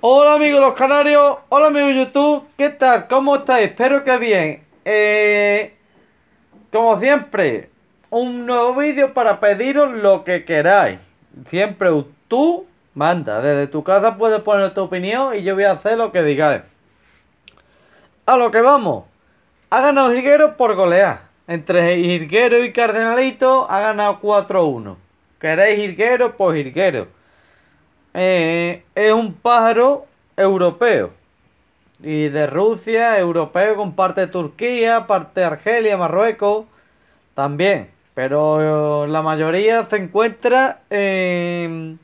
Hola amigos los canarios, hola amigos YouTube, ¿qué tal? ¿Cómo estáis? Espero que bien. Eh, como siempre, un nuevo vídeo para pediros lo que queráis. Siempre tú manda, desde tu casa puedes poner tu opinión y yo voy a hacer lo que digáis. A lo que vamos, ha ganado Jirguero por golear. Entre Jirguero y Cardenalito ha ganado 4-1. ¿Queréis hirgueros? Pues hirgueros. Eh, es un pájaro europeo. Y de Rusia, europeo con parte de Turquía, parte de Argelia, Marruecos, también. Pero eh, la mayoría se encuentra en,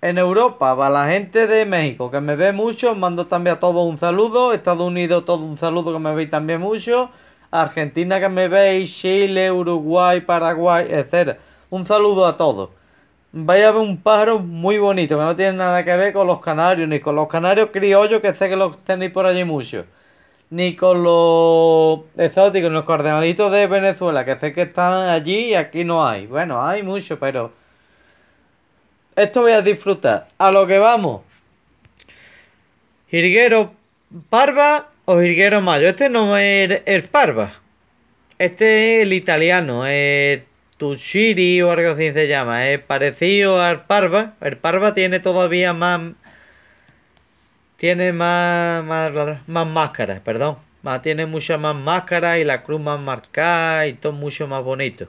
Europa, para la gente de México, que me ve mucho. Mando también a todos un saludo. Estados Unidos, todo un saludo que me veis también mucho. Argentina que me veis, Chile, Uruguay, Paraguay, etc. Un saludo a todos vaya un pájaro muy bonito, que no tiene nada que ver con los canarios, ni con los canarios criollos, que sé que los tenéis por allí mucho, ni con los exóticos, los cardenalitos de Venezuela, que sé que están allí y aquí no hay. Bueno, hay mucho, pero esto voy a disfrutar. A lo que vamos. Jirguero Parva o Jirguero Mayo. Este no es el Parva. Este es el italiano, Tushiri o algo así se llama. Es parecido al Parva. El Parva tiene todavía más... Tiene más, más, máscaras, perdón. Más, ah, tiene mucha más máscaras y la cruz más marcada y todo mucho más bonito.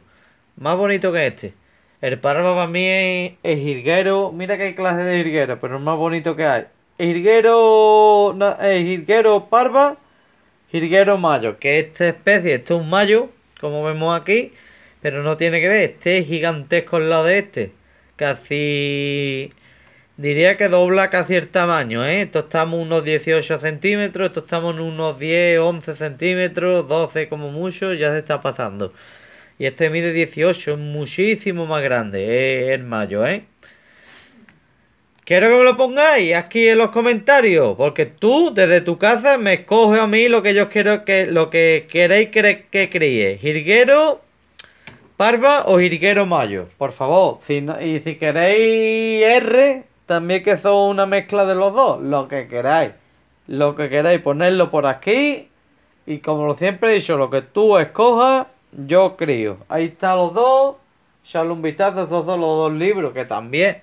Más bonito que este. El Parva para mí es, Hirguero. jirguero. Mira qué clase de hirguero pero es más bonito que hay. Hirguero, no, eh, Parva, jirguero Mayo. Que esta especie, esto es un Mayo, como vemos aquí. Pero no tiene que ver, este es gigantesco el lado de este. Casi... Diría que dobla casi el tamaño, ¿eh? Esto estamos unos 18 centímetros, esto estamos unos 10, 11 centímetros, 12 como mucho, ya se está pasando. Y este mide 18, es muchísimo más grande, es el mayo, ¿eh? Quiero que me lo pongáis aquí en los comentarios, porque tú desde tu casa me escoges a mí lo que yo quiero que lo que queréis que, que críe. Jirguero Barba o Jiriquero Mayo, por favor. Si y si queréis R, también que son una mezcla de los dos, lo que queráis. Lo que queráis, ponerlo por aquí. Y como siempre he dicho, lo que tú escojas, yo creo. Ahí están los dos. Echarle un vistazo, esos los dos libros que también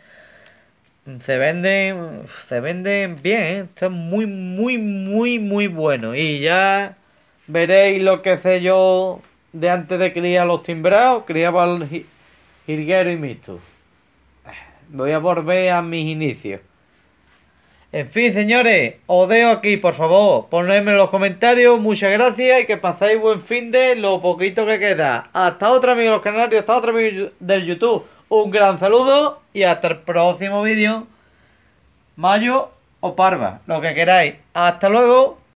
se venden, se venden bien, ¿eh? están muy, muy, muy, muy buenos. Y ya veréis lo que sé yo de antes de criar los timbrados, criaba el jilguero y mixto. Voy a volver a mis inicios. En fin, señores, os dejo aquí, por favor. Ponedme en los comentarios, muchas gracias y que pasáis buen fin de lo poquito que queda. Hasta otra, amigos los canarios, hasta otra vez del YouTube. Un gran saludo y hasta el próximo vídeo. Mayo o Parva, lo que queráis. Hasta luego.